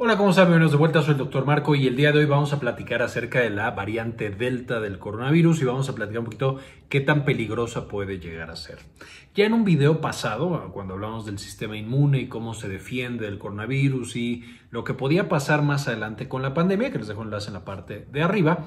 Hola, ¿cómo están? Bienvenidos de vuelta, soy el doctor Marco y el día de hoy vamos a platicar acerca de la variante Delta del coronavirus y vamos a platicar un poquito qué tan peligrosa puede llegar a ser. Ya en un video pasado, cuando hablamos del sistema inmune y cómo se defiende del coronavirus y lo que podía pasar más adelante con la pandemia, que les dejo enlace en la parte de arriba,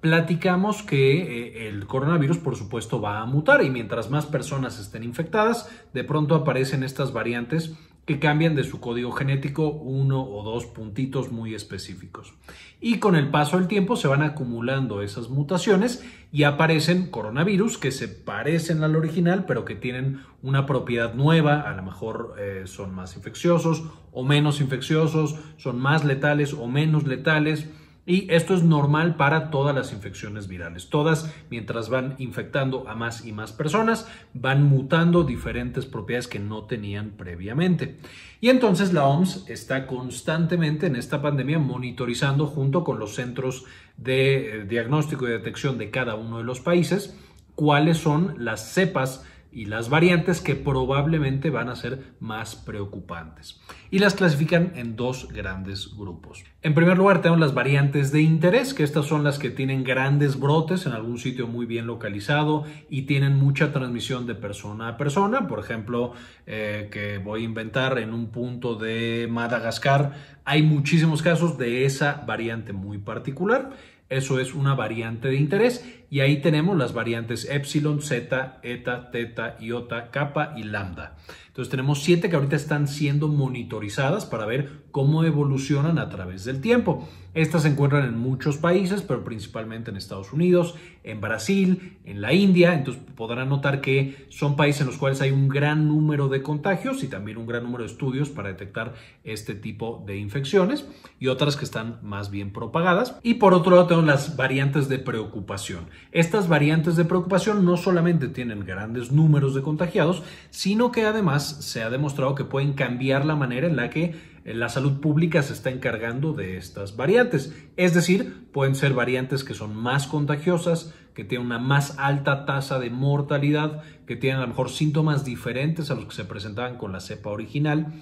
platicamos que eh, el coronavirus, por supuesto, va a mutar y mientras más personas estén infectadas, de pronto aparecen estas variantes que cambian de su código genético uno o dos puntitos muy específicos. Y con el paso del tiempo se van acumulando esas mutaciones y aparecen coronavirus que se parecen al original, pero que tienen una propiedad nueva, a lo mejor eh, son más infecciosos o menos infecciosos, son más letales o menos letales y esto es normal para todas las infecciones virales. Todas, mientras van infectando a más y más personas, van mutando diferentes propiedades que no tenían previamente. Y entonces la OMS está constantemente en esta pandemia monitorizando junto con los centros de eh, diagnóstico y detección de cada uno de los países cuáles son las cepas y las variantes que probablemente van a ser más preocupantes. Y las clasifican en dos grandes grupos. En primer lugar tenemos las variantes de interés, que estas son las que tienen grandes brotes en algún sitio muy bien localizado y tienen mucha transmisión de persona a persona. Por ejemplo, eh, que voy a inventar en un punto de Madagascar, hay muchísimos casos de esa variante muy particular. Eso es una variante de interés y ahí tenemos las variantes epsilon, zeta, eta, teta, iota, kappa y lambda. Entonces tenemos siete que ahorita están siendo monitorizadas para ver cómo evolucionan a través del tiempo. Estas se encuentran en muchos países, pero principalmente en Estados Unidos, en Brasil, en la India. Entonces podrán notar que son países en los cuales hay un gran número de contagios y también un gran número de estudios para detectar este tipo de infecciones y otras que están más bien propagadas. Y por otro lado tenemos las variantes de preocupación. Estas variantes de preocupación no solamente tienen grandes números de contagiados, sino que además se ha demostrado que pueden cambiar la manera en la que eh, la salud pública se está encargando de estas variantes. Es decir, pueden ser variantes que son más contagiosas, que tienen una más alta tasa de mortalidad, que tienen a lo mejor síntomas diferentes a los que se presentaban con la cepa original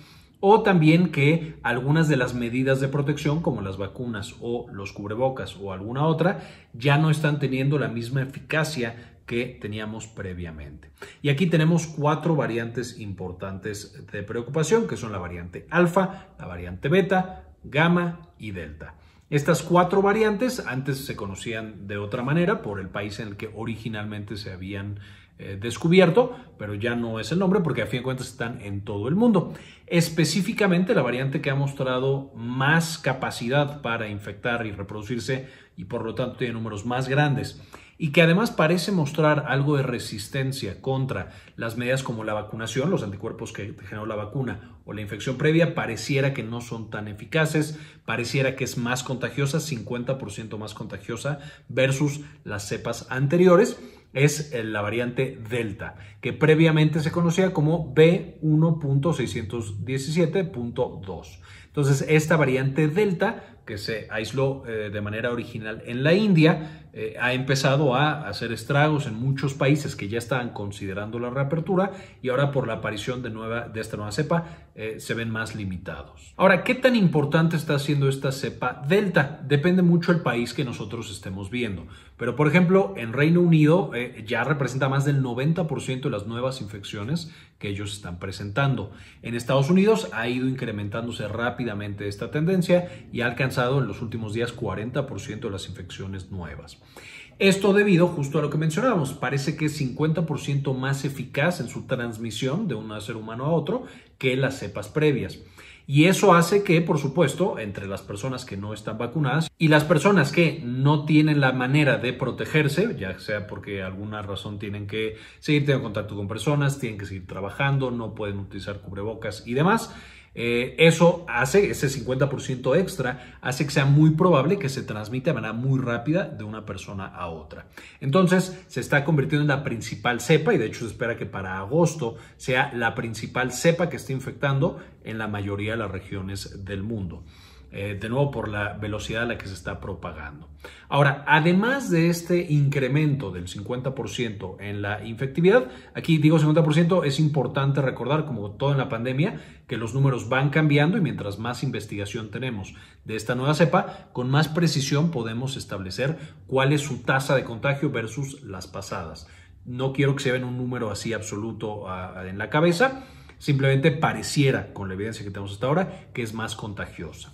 o también que algunas de las medidas de protección, como las vacunas o los cubrebocas o alguna otra, ya no están teniendo la misma eficacia que teníamos previamente. Y aquí tenemos cuatro variantes importantes de preocupación, que son la variante alfa, la variante beta, gamma y delta. Estas cuatro variantes antes se conocían de otra manera por el país en el que originalmente se habían eh, descubierto, pero ya no es el nombre porque a fin de cuentas están en todo el mundo. Específicamente la variante que ha mostrado más capacidad para infectar y reproducirse y por lo tanto tiene números más grandes y que además parece mostrar algo de resistencia contra las medidas como la vacunación, los anticuerpos que generó la vacuna o la infección previa, pareciera que no son tan eficaces, pareciera que es más contagiosa, 50% más contagiosa versus las cepas anteriores es la variante Delta, que previamente se conocía como B1.617.2. Entonces, esta variante Delta que se aisló eh, de manera original en la India, eh, ha empezado a hacer estragos en muchos países que ya estaban considerando la reapertura y ahora por la aparición de, nueva, de esta nueva cepa eh, se ven más limitados. Ahora, ¿qué tan importante está siendo esta cepa Delta? Depende mucho el país que nosotros estemos viendo, pero por ejemplo, en Reino Unido ya representa más del 90% de las nuevas infecciones que ellos están presentando. En Estados Unidos ha ido incrementándose rápidamente esta tendencia y ha alcanzado en los últimos días 40% de las infecciones nuevas. Esto debido justo a lo que mencionábamos, parece que es 50% más eficaz en su transmisión de un ser humano a otro que las cepas previas. Y eso hace que, por supuesto, entre las personas que no están vacunadas y las personas que no tienen la manera de protegerse, ya sea porque alguna razón tienen que seguir teniendo contacto con personas, tienen que seguir trabajando, no pueden utilizar cubrebocas y demás, eh, eso hace, ese 50% extra, hace que sea muy probable que se transmita de manera muy rápida de una persona a otra. Entonces, se está convirtiendo en la principal cepa y de hecho se espera que para agosto sea la principal cepa que esté infectando en la mayoría de las regiones del mundo. Eh, de nuevo por la velocidad a la que se está propagando. Ahora, además de este incremento del 50% en la infectividad, aquí digo 50%, es importante recordar, como todo en la pandemia, que los números van cambiando y mientras más investigación tenemos de esta nueva cepa, con más precisión podemos establecer cuál es su tasa de contagio versus las pasadas. No quiero que se vean un número así absoluto en la cabeza, Simplemente pareciera, con la evidencia que tenemos hasta ahora, que es más contagiosa.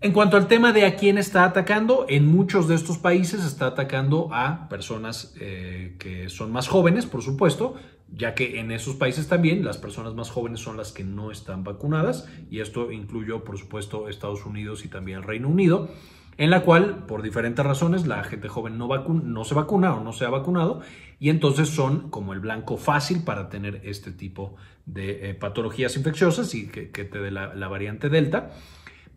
En cuanto al tema de a quién está atacando, en muchos de estos países está atacando a personas eh, que son más jóvenes, por supuesto, ya que en esos países también las personas más jóvenes son las que no están vacunadas, y esto incluyó, por supuesto, Estados Unidos y también el Reino Unido en la cual, por diferentes razones, la gente joven no, no, se vacuna o no se ha vacunado y entonces son como el blanco fácil para tener este tipo de eh, patologías infecciosas y que, te dé la variante Delta.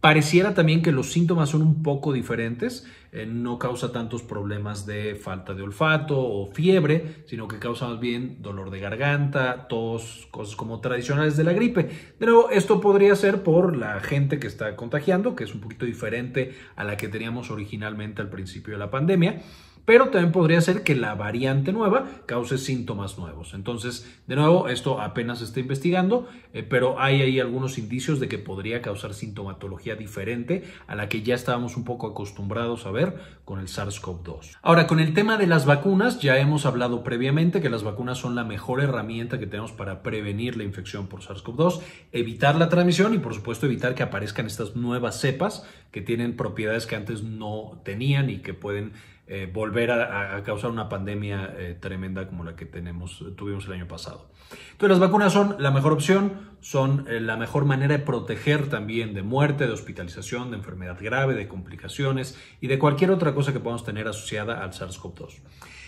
Pareciera también que los síntomas son un poco diferentes, eh, no causa tantos problemas de falta de olfato o fiebre, sino que causa más bien dolor de garganta, tos, cosas como tradicionales de la gripe. De nuevo, esto podría ser por la gente que está contagiando, que es un poquito diferente a la que teníamos originalmente al principio de la pandemia pero también podría ser que la variante nueva cause síntomas nuevos. Entonces, de nuevo, esto apenas se está investigando, eh, pero hay ahí algunos indicios de que podría causar sintomatología diferente a la que ya estábamos un poco acostumbrados a ver con el SARS-CoV-2. Ahora, con el tema de las vacunas, ya hemos hablado previamente que las vacunas son la mejor herramienta que tenemos para prevenir la infección por SARS-CoV-2, evitar la transmisión y, por supuesto, evitar que aparezcan estas nuevas cepas que tienen propiedades que antes no tenían y que pueden eh, volver a, causar una pandemia eh, tremenda como la que tenemos, eh, tuvimos el año pasado. Entonces las vacunas son la mejor opción, son la mejor manera de proteger también de muerte, de hospitalización, de enfermedad grave, de complicaciones y de cualquier otra cosa que podamos tener asociada al SARS-CoV-2.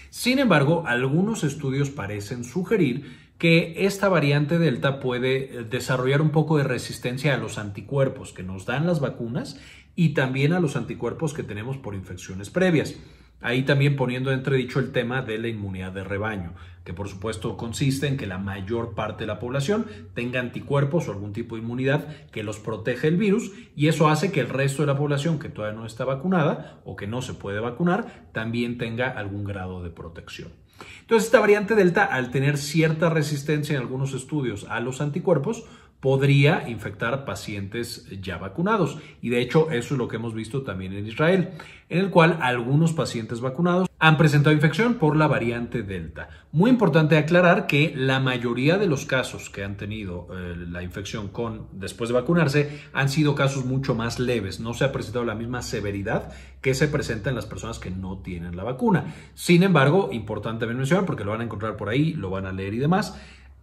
Sin embargo, algunos estudios parecen sugerir que esta variante delta puede desarrollar un poco de resistencia a los anticuerpos que nos dan las vacunas y también a los anticuerpos que tenemos por infecciones previas. Ahí también poniendo entredicho el tema de la inmunidad de rebaño, que por supuesto consiste en que la mayor parte de la población tenga anticuerpos o algún tipo de inmunidad que los protege el virus y eso hace que el resto de la población que todavía no está vacunada o que no se puede vacunar también tenga algún grado de protección. Entonces esta variante delta, al tener cierta resistencia en algunos estudios a los anticuerpos, podría infectar pacientes ya vacunados. Y de hecho, eso es lo que hemos visto también en Israel, en el cual algunos pacientes vacunados han presentado infección por la variante Delta. Muy importante aclarar que la mayoría de los casos que han tenido eh, la infección con después de vacunarse han sido casos mucho más leves, no se ha presentado la misma severidad que se presenta en las personas que no tienen la vacuna. Sin embargo, importante mencionar porque lo van a encontrar por ahí, lo van a leer y demás,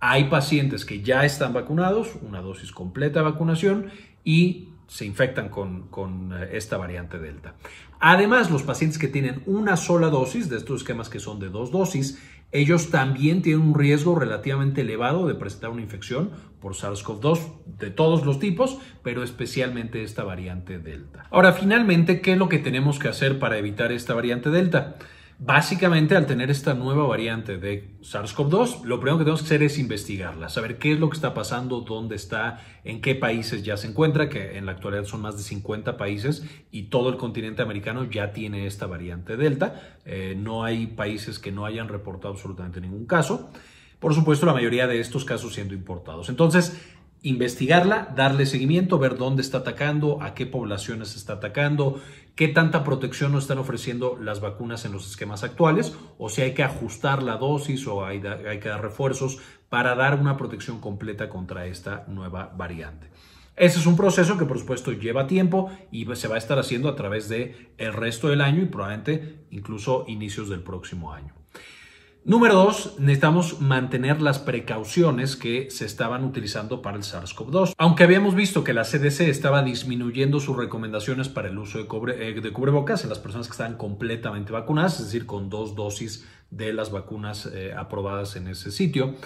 hay pacientes que ya están vacunados, una dosis completa de vacunación y se infectan con, eh, esta variante Delta. Además, los pacientes que tienen una sola dosis, de estos esquemas que son de dos dosis, ellos también tienen un riesgo relativamente elevado de presentar una infección por SARS-CoV-2 de todos los tipos, pero especialmente esta variante Delta. Ahora, finalmente, ¿qué es lo que tenemos que hacer para evitar esta variante Delta? Básicamente, al tener esta nueva variante de SARS-CoV-2, lo primero que tenemos que hacer es investigarla, saber qué es lo que está pasando, dónde está, en qué países ya se encuentra, que en la actualidad son más de 50 países y todo el continente americano ya tiene esta variante Delta. Eh, no hay países que no hayan reportado absolutamente ningún caso. Por supuesto, la mayoría de estos casos siendo importados. Entonces, investigarla, darle seguimiento, ver dónde está atacando, a qué poblaciones está atacando, qué tanta protección nos están ofreciendo las vacunas en los esquemas actuales, o si hay que ajustar la dosis o hay, que dar refuerzos para dar una protección completa contra esta nueva variante. Ese es un proceso que por supuesto lleva tiempo y se va a estar haciendo a través de el resto del año y probablemente incluso inicios del próximo año. Número dos, necesitamos mantener las precauciones que se estaban utilizando para el SARS-CoV-2. Aunque habíamos visto que la CDC estaba disminuyendo sus recomendaciones para el uso eh, de, cubrebocas en las personas que estaban completamente vacunadas, es decir, con dos dosis de las vacunas eh, aprobadas en ese sitio,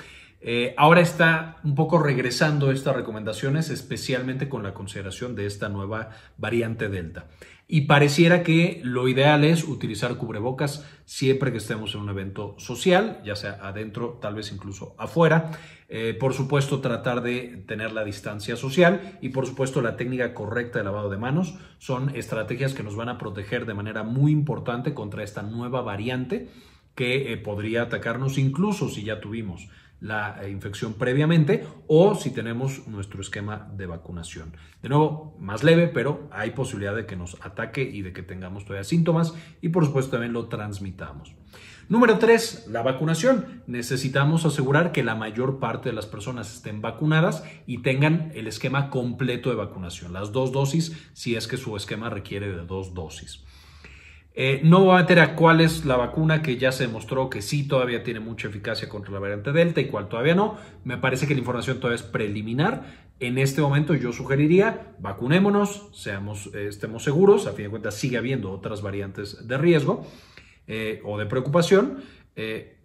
eh, ahora está un poco regresando estas recomendaciones, especialmente con la consideración de esta nueva variante Delta. Y pareciera que lo ideal es utilizar cubrebocas siempre que estemos en un evento social, ya sea adentro, tal vez incluso afuera. Eh, por supuesto, tratar de tener la distancia social y por supuesto la técnica correcta de lavado de manos son estrategias que nos van a proteger de manera muy importante contra esta nueva variante que eh, podría atacarnos incluso si ya tuvimos la eh, infección previamente o si tenemos nuestro esquema de vacunación. De nuevo, más leve, pero hay posibilidad de que nos ataque y de que tengamos todavía síntomas y por supuesto también lo transmitamos. Número 3, la vacunación. Necesitamos asegurar que la mayor parte de las personas estén vacunadas y tengan el esquema completo de vacunación, las dos dosis, si es que su esquema requiere de dos dosis. Eh, no voy a meter a cuál es la vacuna que ya se demostró que sí todavía tiene mucha eficacia contra la variante Delta y cuál todavía no. Me parece que la información todavía es preliminar. En este momento yo sugeriría vacunémonos, seamos, eh, estemos seguros. A fin de cuentas sigue habiendo otras variantes de riesgo eh, o de preocupación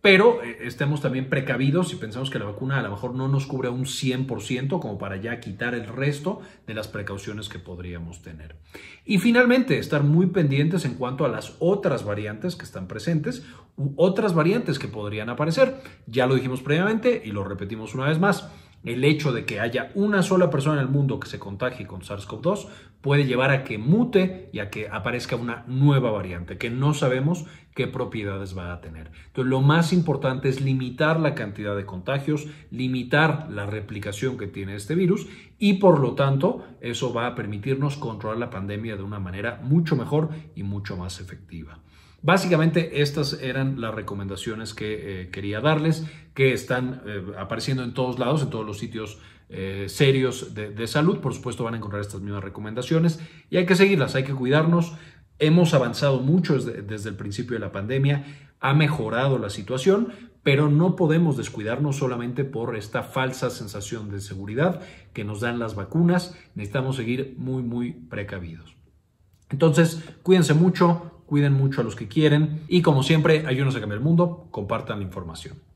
pero eh, estemos también precavidos y pensamos que la vacuna a lo mejor no nos cubre un 100% como para ya quitar el resto de las precauciones que podríamos tener. Y finalmente, estar muy pendientes en cuanto a las otras variantes que están presentes u otras variantes que podrían aparecer. Ya lo dijimos previamente y lo repetimos una vez más. El hecho de que haya una sola persona en el mundo que se contagie con SARS-CoV-2 puede llevar a que mute y a que aparezca una nueva variante que no sabemos qué propiedades va a tener. Entonces, lo más importante es limitar la cantidad de contagios, limitar la replicación que tiene este virus y por lo tanto eso va a permitirnos controlar la pandemia de una manera mucho mejor y mucho más efectiva. Básicamente estas eran las recomendaciones que eh, quería darles, que están eh, apareciendo en todos lados, en todos los sitios eh, serios de, salud. Por supuesto van a encontrar estas mismas recomendaciones y hay que seguirlas, hay que cuidarnos. Hemos avanzado mucho desde, desde el principio de la pandemia, ha mejorado la situación, pero no podemos descuidarnos solamente por esta falsa sensación de seguridad que nos dan las vacunas. Necesitamos seguir muy, muy precavidos. Entonces, cuídense mucho, cuiden mucho a los que quieren y como siempre, ayúdenos a cambiar el mundo, compartan la información.